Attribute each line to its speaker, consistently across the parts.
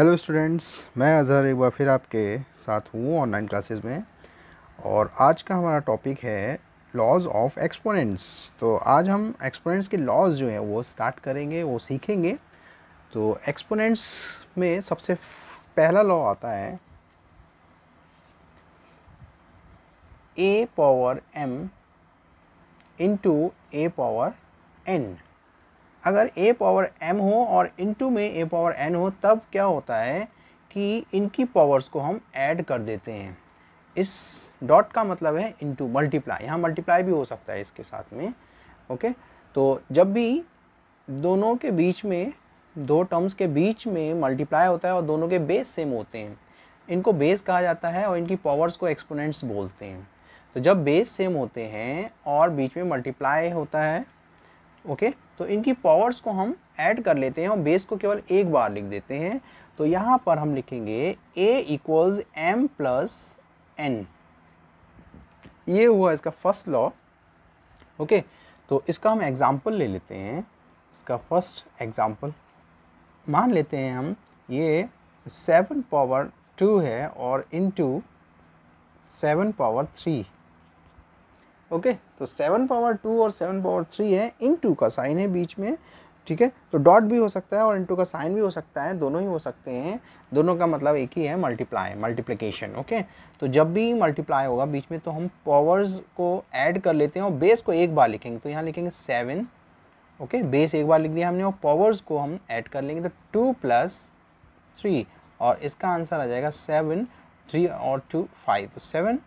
Speaker 1: Hello students मैं अज़हर एक बार फिर आपके साथ हूँ ऑनलाइन क्लासेस में और आज का हमारा टॉपिक है लॉज ऑफ एक्सपोनेंट्स तो आज हम एक्सपोनेंट्स के लॉज जो हैं वो स्टार्ट करेंगे वो सीखेंगे तो एक्सपोनेंट्स में सबसे पहला लॉ आता है A power M into A power N अगर ए पावर एम हो और इन में ए पावर एन हो तब क्या होता है कि इनकी पावर्स को हम ऐड कर देते हैं इस डॉट का मतलब है टू मल्टीप्लाई यहाँ मल्टीप्लाई भी हो सकता है इसके साथ में ओके तो जब भी दोनों के बीच में दो टर्म्स के बीच में मल्टीप्लाई होता है और दोनों के बेस सेम होते हैं इनको बेस कहा जाता है और इनकी पावर्स को एक्सपोनेंट्स बोलते हैं तो जब बेस सेम होते हैं और बीच में मल्टीप्लाई होता है ओके तो इनकी पावर्स को हम ऐड कर लेते हैं और बेस को केवल एक बार लिख देते हैं तो यहाँ पर हम लिखेंगे A equals M plus N ये हुआ इसका फर्स्ट लॉ ओके तो इसका हम एग्ज़ाम्पल ले लेते हैं इसका फर्स्ट एग्ज़ाम्पल मान लेते हैं हम ये सेवन पावर टू है और into seven power three okay तो सेवन पावर टू और सेवन पावर थ्री है इन टू का साइन है बीच में ठीक है तो डॉट भी हो सकता है और इन टू का साइन भी हो सकता है दोनों ही हो सकते हैं दोनों का मतलब एक ही है मल्टीप्लाई मल्टीप्लीकेशन ओके तो जब भी मल्टीप्लाई होगा बीच में तो हम पावर्स को ऐड कर लेते हैं और बेस को एक बार लिखेंगे तो यहाँ लिखेंगे सेवन ओके बेस एक बार लिख दिया हमने और पावर्स को हम ऐड कर लेंगे तो टू प्लस थ्री और इसका आंसर आ जाएगा सेवन थ्री और टू फाइव तो सेवन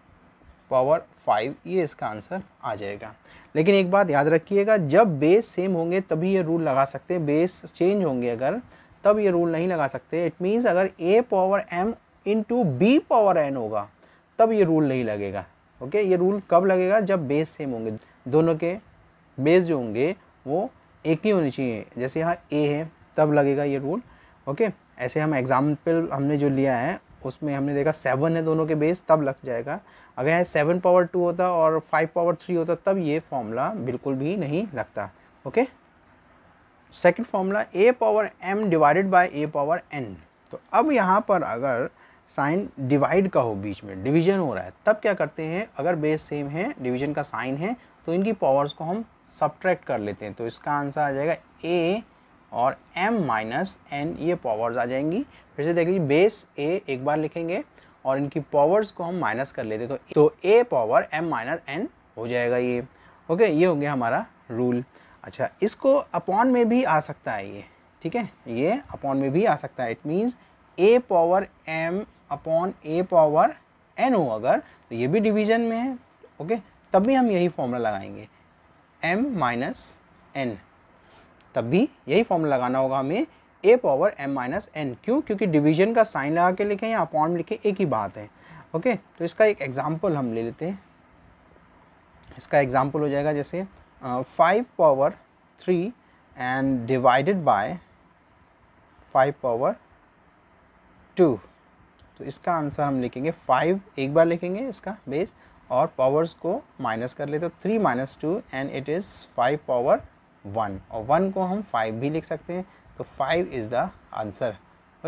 Speaker 1: पावर फाइव ये इसका आंसर आ जाएगा लेकिन एक बात याद रखिएगा जब बेस सेम होंगे तभी ये रूल लगा सकते हैं बेस चेंज होंगे अगर तब ये रूल नहीं लगा सकते इट मीन्स अगर A power M into B power N होगा तब ये रूल नहीं लगेगा ओके ये रूल कब लगेगा जब बेस सेम होंगे दोनों के बेस जो होंगे वो एक ही होनी चाहिए जैसे यहाँ ए है तब लगेगा ये रूल ओके ऐसे हम एग्जाम्पल हमने जो लिया है उसमें हमने देखा सेवन है दोनों के बेस तब लग जाएगा अगर यहाँ सेवन पावर टू होता और फाइव पावर थ्री होता तब ये फॉर्मूला बिल्कुल भी नहीं लगता okay second formula A power M divided by A power N तो अब यहाँ पर अगर साइन डिवाइड का हो बीच में डिवीजन हो रहा है तब क्या करते हैं अगर बेस सेम है डिवीजन का साइन है तो इनकी पावर्स को हम सब्ट्रैक्ट कर लेते हैं तो इसका आंसर आ जाएगा ए और m माइनस एन ये पावर्स आ जाएंगी फिर से देख लीजिए बेस a एक बार लिखेंगे और इनकी पावर्स को हम माइनस कर लेते तो तो a power m minus N हो जाएगा ये ओके ये हो गया हमारा रूल अच्छा इसको अपॉन में भी आ सकता है ये ठीक है ये अपॉन में भी आ सकता है it means A power M upon A power N हो अगर तो ये भी डिवीजन में है ओके तब भी हम यही फॉर्मूला लगाएंगे एम माइनस एन तब भी यही फॉर्म लगाना होगा हमें A power M minus N क्यों क्योंकि डिवीजन का साइन लगा के लिखें या अपॉन लिखें एक ही बात है ओके तो इसका एक एग्जाम्पल हम ले लेते हैं इसका एग्जाम्पल हो जाएगा जैसे five power three and divided by five power two तो इसका आंसर हम लिखेंगे फाइव एक बार लिखेंगे इसका बेस और पावर्स को माइनस कर लेते three minus two and it is five power one और वन को हम फाइव भी लिख सकते हैं तो five is the answer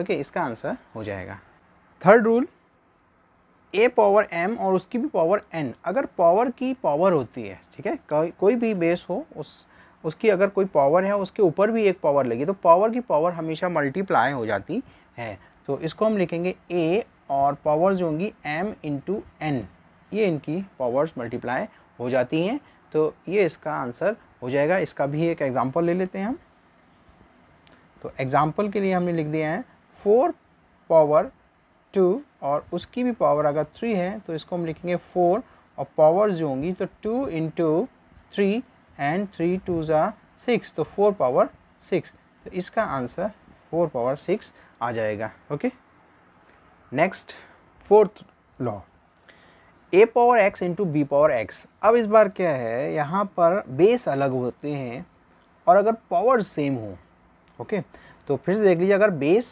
Speaker 1: okay इसका आंसर हो जाएगा third rule A power M और उसकी भी पावर एन अगर पावर की पावर होती है ठीक है को, कोई भी बेस हो उस उसकी अगर कोई पावर है उसके ऊपर भी एक पावर लगी तो पावर की पावर हमेशा मल्टीप्लाई हो जाती है तो इसको हम लिखेंगे ए और पावर्स होंगी एम इंटू एन ये इनकी पावर्स मल्टीप्लाई हो जाती हैं तो ये इसका आंसर हो जाएगा इसका भी एक एग्ज़ाम्पल ले लेते हैं हम तो एग्ज़ाम्पल के लिए हमने लिख दिया है फोर पावर टू और उसकी भी पावर अगर थ्री है तो इसको हम लिखेंगे फोर और पावर जो होंगी तो two into three and three two ज़ा सिक्स तो फोर पावर सिक्स तो इसका आंसर फोर पावर सिक्स आ जाएगा okay next fourth law A power X into B power X अब इस बार क्या है यहाँ पर बेस अलग होते हैं और अगर पावर सेम हो ओके तो फिर से देख लीजिए अगर बेस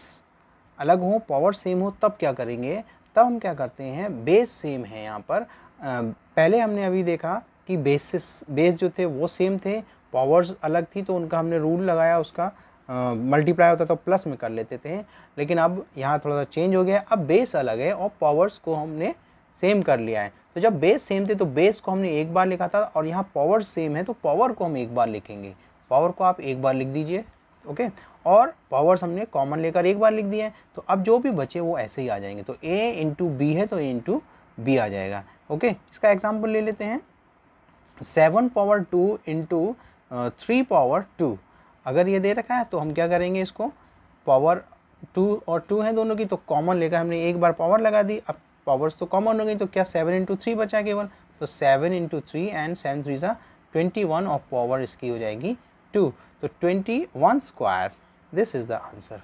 Speaker 1: अलग हो पावर सेम हो तब क्या करेंगे तब हम क्या करते हैं बेस सेम है यहाँ पर पहले हमने अभी देखा कि बेसिस बेस जो थे वो सेम थे पावर्स अलग थी तो उनका हमने रूल लगाया उसका मल्टीप्लाई होता तो प्लस में कर लेते थे लेकिन अब यहाँ थोड़ा सा चेंज हो गया अब बेस अलग है और पावर्स को हमने सेम कर लिया है तो जब बेस सेम थे तो बेस को हमने एक बार लिखा था और यहाँ पावर सेम है तो पावर को हम एक बार लिखेंगे पावर को आप एक बार लिख दीजिए ओके और पावर्स हमने कॉमन लेकर एक बार लिख दिए है तो अब जो भी बचे वो ऐसे ही आ जाएंगे तो ए इंटू बी है तो ए इंटू बी आ जाएगा ओके इसका एग्जाम्पल ले लेते हैं seven power two into three power two अगर ये दे रखा है तो हम क्या करेंगे इसको पावर टू और टू है दोनों की तो कॉमन लेकर हमने एक बार पावर लगा दी अब पावर्स तो कॉमन हो गई तो क्या सेवन इंटू थ्री बचा केवल तो seven into three and seven three सा ट्वेंटी वन ऑफ पावर इसकी हो जाएगी टू तो twenty one square this is the answer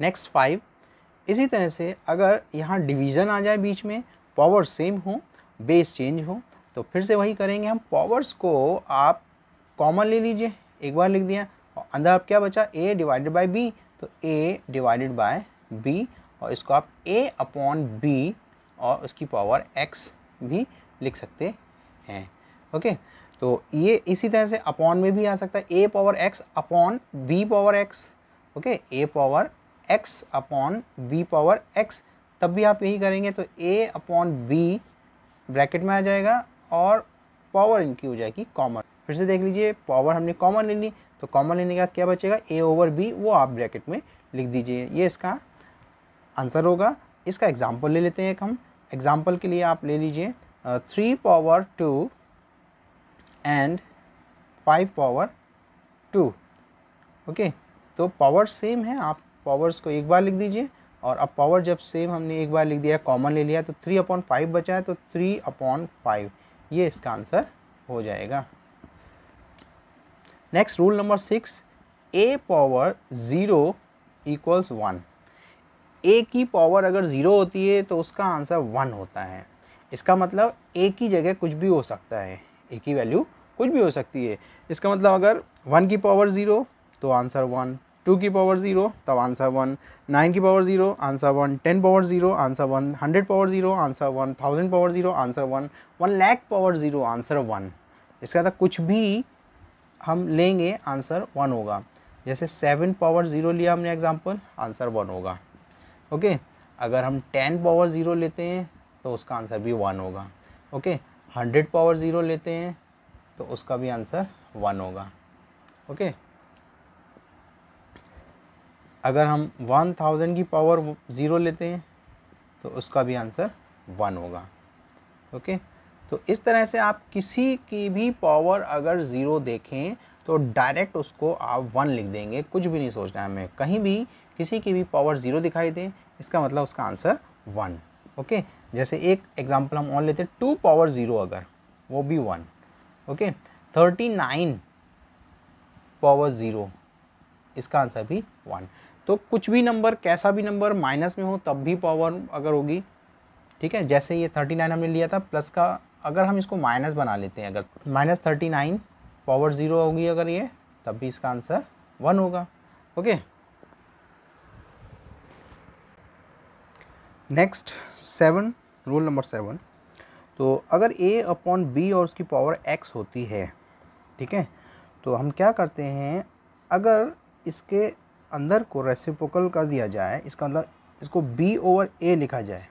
Speaker 1: next five इसी तरह से अगर यहाँ डिवीज़न आ जाए बीच में पावर सेम हो बेस चेंज हो तो फिर से वही करेंगे हम पावर्स को आप कॉमन ले लीजिए एक बार लिख दिया और अंदर आप क्या बचा ए डिवाइडेड बाय बी तो ए डिवाइडेड बाय बी और इसको आप a अपॉन बी और उसकी पावर एक्स भी लिख सकते हैं ओके तो ये इसी तरह से अपॉन में भी आ सकता है A power X upon B power X okay A power X upon B power X तब भी आप यही करेंगे तो ए अपॉन बी ब्रैकेट में आ जाएगा और पावर इनकी हो जाएगी कॉमन फिर से देख लीजिए पावर हमने कॉमन ले ली तो कॉमन लेने के बाद क्या बचेगा ए ओवर बी वो आप ब्रैकेट में लिख दीजिए ये इसका आंसर होगा इसका एग्ज़ाम्पल ले लेते हैं एक हम एग्ज़ाम्पल के लिए आप ले लीजिए three power two and five power two okay तो पावर सेम है आप पावर्स को एक बार लिख दीजिए और अब पावर जब सेम हमने एक बार लिख दिया कॉमन ले लिया तो थ्री अपॉन फाइव बचा है तो थ्री अपॉन फाइव ये इसका आंसर हो जाएगा next rule number six A power zero equals one A की पावर अगर ज़ीरो होती है तो उसका आंसर वन होता है इसका मतलब ए की जगह कुछ भी हो सकता है ए की वैल्यू कुछ भी हो सकती है इसका मतलब अगर वन की पावर ज़ीरो तो आंसर वन टू की पावर ज़ीरो तब आंसर वन नाइन की power zero answer one ten power zero answer one hundred power zero answer one thousand power zero answer one one lakh power zero answer one इसका मतलब कुछ भी हम लेंगे answer one होगा जैसे सेवन पावर ज़ीरो लिया हमने एग्जाम्पल आंसर वन होगा ओके अगर हम टेन पावर ज़ीरो लेते हैं तो उसका आंसर भी वन होगा ओके हंड्रेड पावर ज़ीरो लेते हैं तो उसका भी आंसर वन होगा ओके अगर हम वन थाउजेंड की पावर ज़ीरो लेते हैं तो उसका भी आंसर वन होगा ओके तो इस तरह से आप किसी की भी पावर अगर ज़ीरो देखें तो डायरेक्ट उसको आप वन लिख देंगे कुछ भी नहीं सोचना है हमें कहीं भी किसी की भी पावर ज़ीरो दिखाई दें इसका मतलब उसका आंसर वन ओके जैसे एक एग्जाम्पल हम और लेते हैं टू पावर ज़ीरो अगर वो भी one okay thirty nine power zero इसका आंसर भी वन तो कुछ भी नंबर कैसा भी नंबर माइनस में हो तब भी पावर अगर होगी ठीक है जैसे ये थर्टी नाइन हमने लिया था प्लस का अगर हम इसको माइनस बना लेते हैं अगर minus thirty nine power zero होगी अगर ये तब भी इसका आंसर वन होगा okay next seven rule number seven तो अगर ए अपॉन बी और उसकी पावर एक्स होती है ठीक है तो हम क्या करते हैं अगर इसके अंदर को रेसिप्रोकल कर दिया जाए इसका मतलब इसको बी ओवर ए लिखा जाए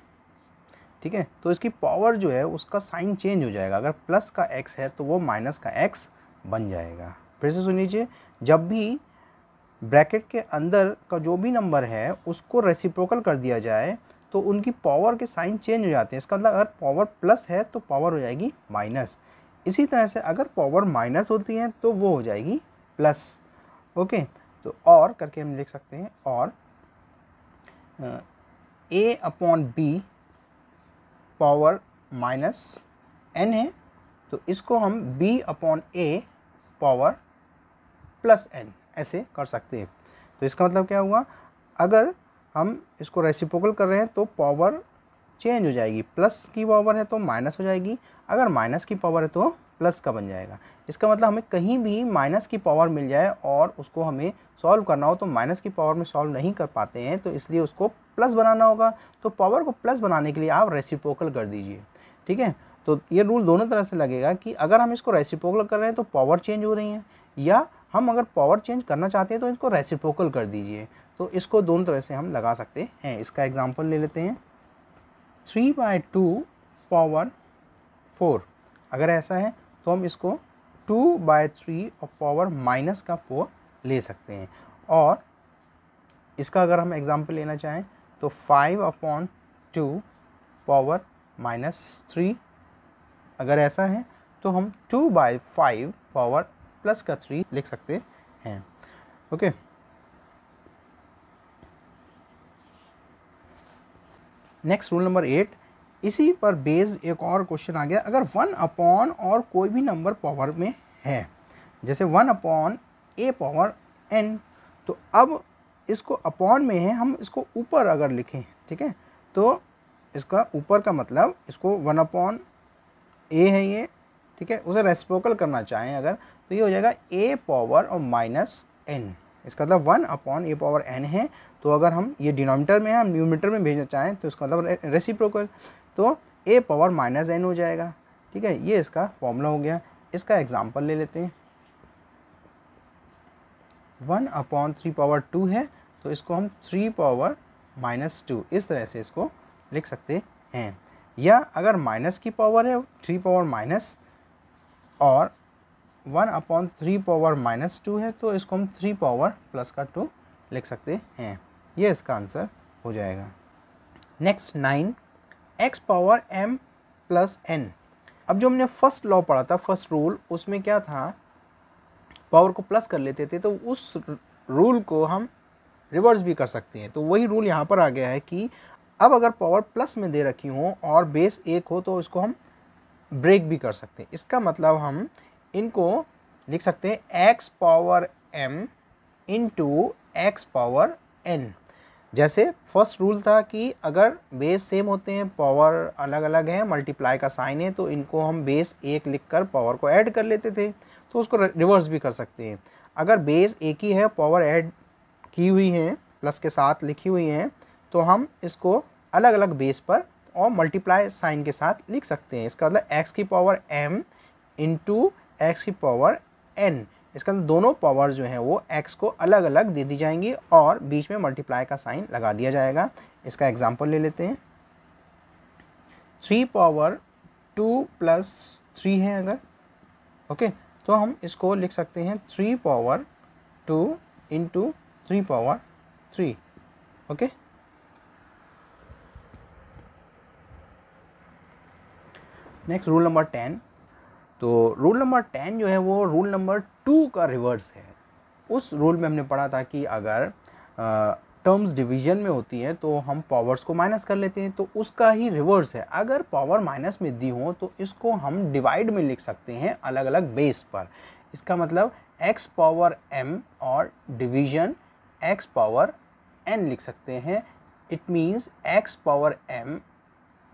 Speaker 1: ठीक है तो इसकी पावर जो है उसका साइन चेंज हो जाएगा अगर प्लस का एक्स है तो वो माइनस का एक्स बन जाएगा फिर से सुन लीजिए जब भी ब्रैकेट के अंदर का जो भी नंबर है उसको रेसिप्रोकल कर दिया जाए तो उनकी पावर के साइन चेंज हो जाते हैं इसका मतलब अगर पावर प्लस है तो पावर हो जाएगी माइनस इसी तरह से अगर पावर माइनस होती है तो वो हो जाएगी प्लस ओके तो और करके हम लिख सकते हैं और A upon B power minus N है तो इसको हम B upon A power plus N ऐसे कर सकते हैं तो इसका मतलब क्या हुआ अगर हम इसको रेसिप्रोकल कर रहे हैं तो पावर चेंज हो जाएगी प्लस की पावर है तो माइनस हो जाएगी अगर माइनस की पावर है तो प्लस का बन जाएगा इसका मतलब हमें कहीं भी माइनस की पावर मिल जाए और उसको हमें सॉल्व करना हो तो माइनस की पावर में सॉल्व नहीं कर पाते हैं तो इसलिए उसको प्लस बनाना होगा तो पावर को प्लस बनाने के लिए आप रेसिप्रोकल कर दीजिए ठीक है तो ये रूल दोनों तरह से लगेगा कि अगर हम इसको रेसिप्रोकल कर रहे हैं तो पावर चेंज हो रही है या हम अगर पावर चेंज करना चाहते हैं तो इसको रेसिप्रोकल कर दीजिए तो इसको दोनों तरह से हम लगा सकते हैं इसका एग्ज़ाम्पल ले लेते हैं three by two power four अगर ऐसा है तो हम इसको टू बाय थ्री और पावर माइनस का फोर ले सकते हैं और इसका अगर हम एग्ज़ाम्पल लेना चाहें तो five upon two power minus three अगर ऐसा है तो हम two by five power plus का थ्री लिख सकते हैं okay okay? Next rule number eight इसी पर बेस एक और क्वेश्चन आ गया अगर वन अपॉन और कोई भी नंबर पावर में है जैसे one upon A power N तो अब इसको अपॉन में है हम इसको ऊपर अगर लिखें ठीक है तो इसका ऊपर का मतलब इसको वन अपॉन ए है ये ठीक है उसे रेस्पोकल करना चाहें अगर तो ये हो जाएगा ए पावर और माइनस एन इसका मतलब one upon A power N है तो अगर हम ये डिनोमीटर में हम न्यूमीटर में भेजना चाहें तो इसका मतलब रेसिप्रोकल तो ए पावर माइनस एन हो जाएगा ठीक है ये इसका फॉर्मूला हो गया इसका एग्जाम्पल ले लेते हैं one upon three power two है तो इसको हम थ्री पावर माइनस टू इस तरह से इसको लिख सकते हैं या अगर माइनस की पावर है थ्री पावर माइनस और one upon three power minus two है तो इसको हम थ्री पावर प्लस का टू लिख सकते हैं ये इसका आंसर हो जाएगा next nine X power M plus N अब जो हमने फर्स्ट लॉ पढ़ा था फर्स्ट रूल उसमें क्या था पावर को प्लस कर लेते थे तो उस रूल को हम रिवर्स भी कर सकते हैं तो वही रूल यहाँ पर आ गया है कि अब अगर पावर प्लस में दे रखी हो और बेस एक हो तो इसको हम ब्रेक भी कर सकते हैं इसका मतलब हम इनको लिख सकते हैं X power M into X power N जैसे फर्स्ट रूल था कि अगर बेस सेम होते हैं पावर अलग अलग हैं मल्टीप्लाई का साइन है तो इनको हम बेस एक लिख कर पावर को ऐड कर लेते थे तो उसको रिवर्स भी कर सकते हैं अगर बेस एक ही है पावर ऐड की हुई हैं प्लस के साथ लिखी हुई हैं तो हम इसको अलग अलग बेस पर और मल्टीप्लाई साइन के साथ लिख सकते हैं इसका मतलब एक्स की पावर एम इंटू एक्स की पावर एन इसके अंदर दोनों पावर जो हैं वो एक्स को अलग अलग दे दी जाएंगी और बीच में मल्टीप्लाई का साइन लगा दिया जाएगा इसका एग्जाम्पल ले लेते हैं three power two plus three है अगर ओके तो हम इसको लिख सकते हैं three power two into three power three okay next rule number ten तो रूल नंबर टेन जो है वो रूल नंबर टू का रिवर्स है उस रूल में हमने पढ़ा था कि अगर टर्म्स डिवीजन में होती हैं तो हम पावर्स को माइनस कर लेते हैं तो उसका ही रिवर्स है अगर पावर माइनस में दी हो तो इसको हम डिवाइड में लिख सकते हैं अलग अलग बेस पर इसका मतलब x पावर m और डिवीजन x पावर n लिख सकते हैं it means x power m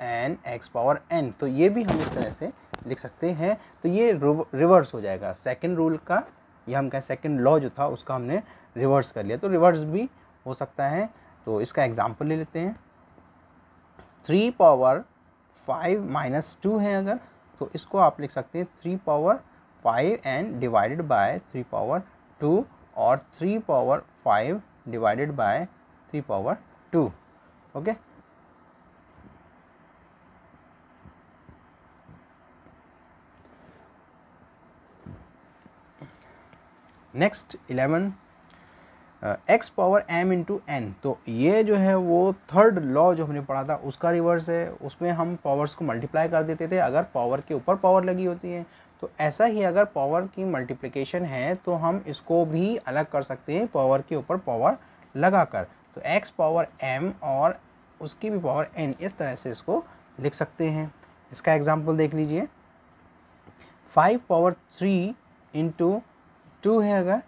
Speaker 1: and x power n तो ये भी हम इस तरह से लिख सकते हैं तो ये रिवर्स हो जाएगा सेकेंड रूल का यह हम कहें सेकेंड लॉ जो था उसका हमने रिवर्स कर लिया तो रिवर्स भी हो सकता है तो इसका एग्जाम्पल ले लेते हैं three power five minus two है अगर तो इसको आप लिख सकते हैं three power five and divided by three power two और three power five divided by three power two okay next eleven X power M into N तो ये जो है वो थर्ड लॉ जो हमने पढ़ा था उसका रिवर्स है उसमें हम पावर्स को मल्टीप्लाई कर देते थे अगर पावर के ऊपर पावर लगी होती है तो ऐसा ही अगर पावर की मल्टीप्लिकेशन है तो हम इसको भी अलग कर सकते हैं पावर के ऊपर पावर लगा कर तो एक्स पावर एम और उसकी भी पावर एन इस तरह से इसको लिख सकते हैं इसका एग्ज़ाम्पल देख लीजिए five power three into two है अगर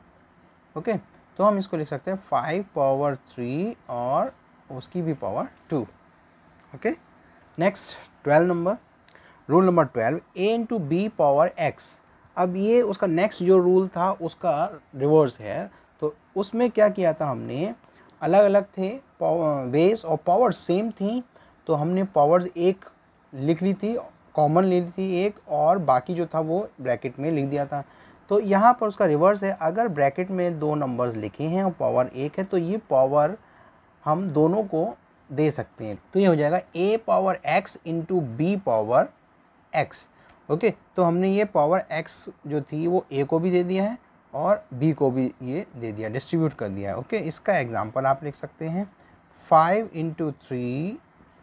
Speaker 1: ओके तो हम इसको लिख सकते हैं फाइव पावर थ्री और उसकी भी power two okay next twelve number rule number twelve A into B power X अब ये उसका नेक्स्ट जो रूल था उसका रिवर्स है तो उसमें क्या किया था हमने अलग अलग थे वेस और पावर सेम थी तो हमने पावर्स एक लिख ली थी कॉमन ले ली थी एक और बाकी जो था वो ब्रैकेट में लिख दिया था तो यहाँ पर उसका रिवर्स है अगर ब्रैकेट में दो नंबर्स लिखे हैं और पावर एक है तो ये पावर हम दोनों को दे सकते हैं तो ये हो जाएगा A power X into B power X okay तो हमने ये पावर एक्स जो थी वो ए को भी दे दिया है और बी को भी ये दे दिया डिस्ट्रीब्यूट कर दिया है ओके इसका एग्जाम्पल आप लिख सकते हैं five into three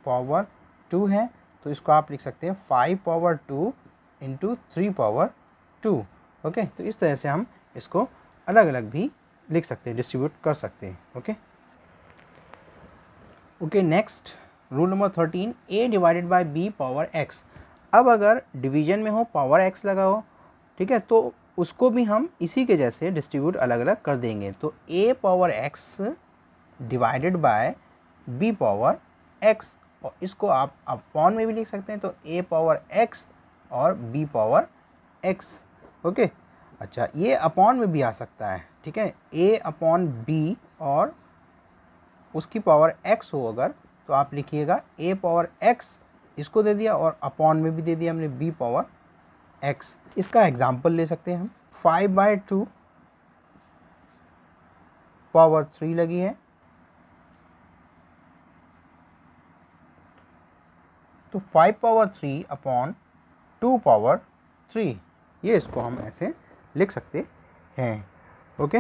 Speaker 1: power two है तो इसको आप लिख सकते हैं five power two into three power two okay तो इस तरह से हम इसको अलग अलग भी लिख सकते हैं डिस्ट्रीब्यूट कर सकते हैं okay okay next rule number thirteen A divided by B power X अब अगर डिवीजन में हो पावर एक्स लगा हो ठीक है तो उसको भी हम इसी के जैसे डिस्ट्रीब्यूट अलग अलग कर देंगे तो A power X divided by B power X और इसको आप अपॉन में भी लिख सकते हैं तो ए पावर एक्स और बी पावर एक्स ओके अच्छा ये अपॉन में भी आ सकता है ठीक है ए अपॉन बी और उसकी पावर एक्स हो अगर तो आप लिखिएगा ए पावर एक्स इसको दे दिया और अपॉन में भी दे दिया हमने बी पावर एक्स इसका एग्जाम्पल ले सकते हैं हम five by two power three लगी है तो five power three upon two power three ये इसको हम ऐसे लिख सकते हैं ओके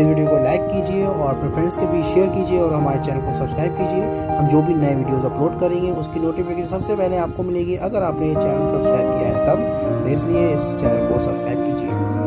Speaker 1: इस वीडियो को लाइक कीजिए और अपने फ्रेंड्स के बीच शेयर कीजिए और हमारे चैनल को सब्सक्राइब कीजिए हम जो भी नए वीडियोस अपलोड करेंगे उसकी नोटिफिकेशन सबसे पहले आपको मिलेगी अगर आपने ये चैनल सब्सक्राइब किया है तब तो इसलिए इस चैनल को सब्सक्राइब कीजिए